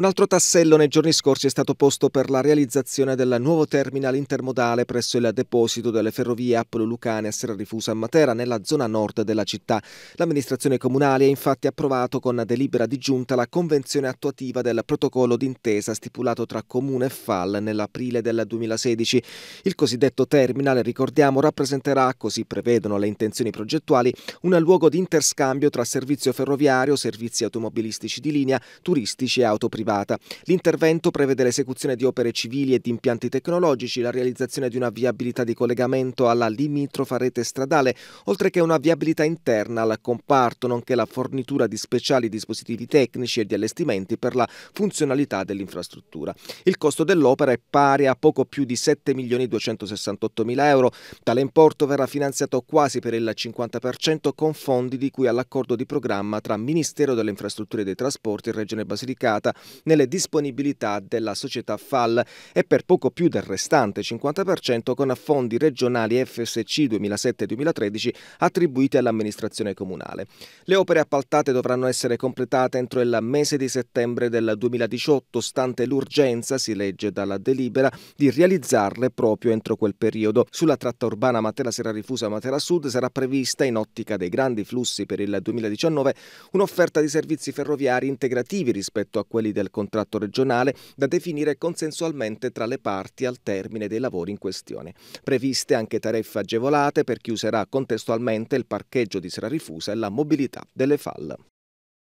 Un altro tassello nei giorni scorsi è stato posto per la realizzazione del nuovo terminal intermodale presso il deposito delle ferrovie Apollo Lucane a Serra Rifusa a Matera nella zona nord della città. L'amministrazione comunale ha infatti approvato con delibera di giunta la convenzione attuativa del protocollo d'intesa stipulato tra Comune e FAL nell'aprile del 2016. Il cosiddetto terminal, ricordiamo, rappresenterà, così prevedono le intenzioni progettuali, un luogo di interscambio tra servizio ferroviario, servizi automobilistici di linea, turistici e autoprivati privata. L'intervento prevede l'esecuzione di opere civili e di impianti tecnologici, la realizzazione di una viabilità di collegamento alla limitrofa rete stradale, oltre che una viabilità interna al comparto, nonché la fornitura di speciali dispositivi tecnici e di allestimenti per la funzionalità dell'infrastruttura. Il costo dell'opera è pari a poco più di 7.268.000 euro. Tale importo verrà finanziato quasi per il 50% con fondi di cui all'accordo di programma tra Ministero delle Infrastrutture e dei Trasporti e Regione Basilicata nelle disponibilità della società FAL e per poco più del restante 50% con fondi regionali FSC 2007-2013 attribuiti all'amministrazione comunale. Le opere appaltate dovranno essere completate entro il mese di settembre del 2018, stante l'urgenza, si legge dalla delibera, di realizzarle proprio entro quel periodo. Sulla tratta urbana Matera-Sera Rifusa-Matera Sud sarà prevista, in ottica dei grandi flussi per il 2019, un'offerta di servizi ferroviari integrativi rispetto a quelli del del contratto regionale da definire consensualmente tra le parti al termine dei lavori in questione. Previste anche tariffe agevolate per chi userà contestualmente il parcheggio di Sera Rifusa e la mobilità delle falle.